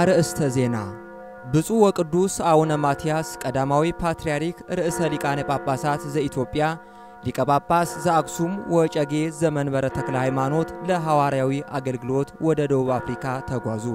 አርእስተ ዜና ብፁዕ ወቅዱስ አቡነ ማትያስ ቀዳማዊ ፓትርያርክ ርዕሰ ሊቃነ ጳጳሳት ዘኢትዮጵያ ሊቀ ጳጳስ ዘአክሱም ወጨጌ ዘመንበረ ተክለ ሃይማኖት ለሐዋርያዊ አገልግሎት ወደ ደቡብ አፍሪካ ተጓዙ።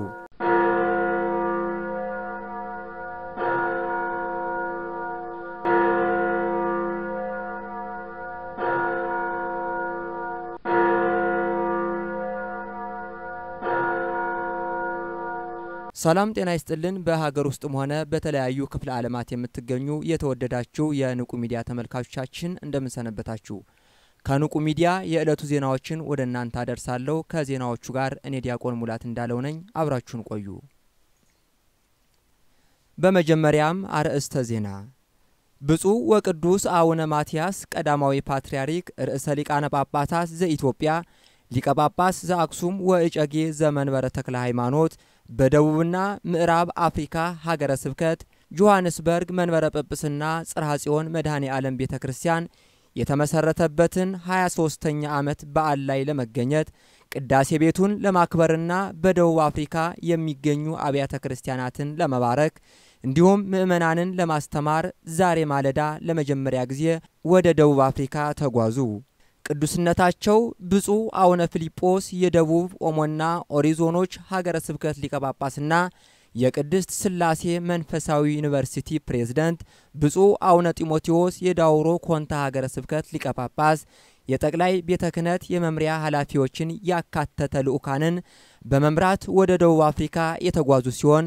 ሰላም ጤና ይስጥልን። በሀገር ውስጥም ሆነ በተለያዩ ክፍለ ዓለማት የምትገኙ የተወደዳችሁ የንቁ ሚዲያ ተመልካቾቻችን እንደምንሰነበታችሁ። ከንቁ ሚዲያ የዕለቱ ዜናዎችን ወደ እናንተ አደርሳለሁ። ከዜናዎቹ ጋር እኔ ዲያቆን ሙላት እንዳለው ነኝ። አብራችሁን ቆዩ። በመጀመሪያም አርዕስተ ዜና ብፁዕ ወቅዱስ አቡነ ማትያስ ቀዳማዊ ፓትርያርክ ርዕሰ ሊቃነ ጳጳሳት ዘኢትዮጵያ ሊቀ ጳጳስ ዘአክሱም ወእጨጌ ዘመንበረ ተክለ ሃይማኖት በደቡብና ምዕራብ አፍሪካ ሀገረ ስብከት ጆሐንስበርግ መንበረ ጵጵስና ጽርሐ ጽዮን መድኃኔ ዓለም ቤተ ክርስቲያን የተመሠረተበትን 23 ተኛ ዓመት በዓል ላይ ለመገኘት ቅዳሴ ቤቱን ለማክበርና በደቡብ አፍሪካ የሚገኙ አብያተ ክርስቲያናትን ለመባረክ እንዲሁም ምዕመናንን ለማስተማር ዛሬ ማለዳ ለመጀመሪያ ጊዜ ወደ ደቡብ አፍሪካ ተጓዙ። ቅዱስነታቸው ብፁዕ አቡነ ፊልጶስ የደቡብ ኦሞና ኦሪዞኖች ሀገረ ስብከት ሊቀ ጳጳስና የቅድስት ስላሴ መንፈሳዊ ዩኒቨርሲቲ ፕሬዝደንት ብፁዕ አቡነ ጢሞቴዎስ የዳውሮ ኮንታ ሀገረ ስብከት ሊቀ ጳጳስ የጠቅላይ ቤተ ክህነት የመምሪያ ኃላፊዎችን ያካተተ ልዑካንን በመምራት ወደ ደቡብ አፍሪካ የተጓዙ ሲሆን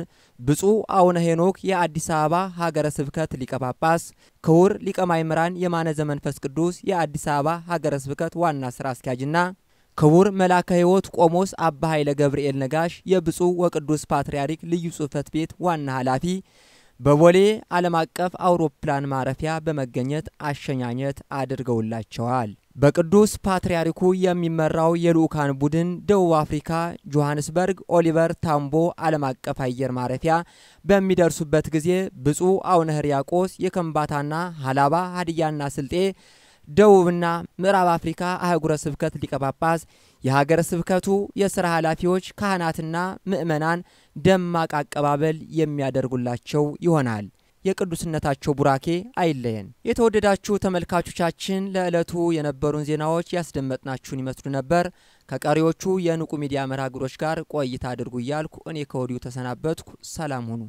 ብፁዕ አቡነ ሄኖክ የአዲስ አበባ ሀገረ ስብከት ሊቀ ጳጳስ፣ ክቡር ሊቀ ማእምራን የማነ ዘመንፈስ ቅዱስ የአዲስ አበባ ሀገረ ስብከት ዋና ስራ አስኪያጅና ክቡር መላከ ሕይወት ቆሞስ አባ ኃይለ ገብርኤል ነጋሽ የብፁዕ ወቅዱስ ፓትርያርክ ልዩ ጽሕፈት ቤት ዋና ኃላፊ በቦሌ ዓለም አቀፍ አውሮፕላን ማረፊያ በመገኘት አሸኛኘት አድርገውላቸዋል። በቅዱስ ፓትርያርኩ የሚመራው የልዑካን ቡድን ደቡብ አፍሪካ ጆሐንስበርግ ኦሊቨር ታምቦ ዓለም አቀፍ አየር ማረፊያ በሚደርሱበት ጊዜ ብፁዕ አቡነ ሕርያቆስ የከምባታና ሀላባ ሀዲያና ስልጤ ደቡብና ምዕራብ አፍሪካ አህጉረ ስብከት ሊቀ ጳጳስ፣ የሀገረ ስብከቱ የሥራ ኃላፊዎች፣ ካህናትና ምዕመናን ደማቅ አቀባበል የሚያደርጉላቸው ይሆናል። የቅዱስነታቸው ቡራኬ አይለየን። የተወደዳችሁ ተመልካቾቻችን ለዕለቱ የነበሩን ዜናዎች ያስደመጥናችሁን ይመስሉ ነበር። ከቀሪዎቹ የንቁ ሚዲያ መርሃ ግብሮች ጋር ቆይታ አድርጉ እያልኩ እኔ ከወዲሁ ተሰናበትኩ። ሰላም ሁኑ።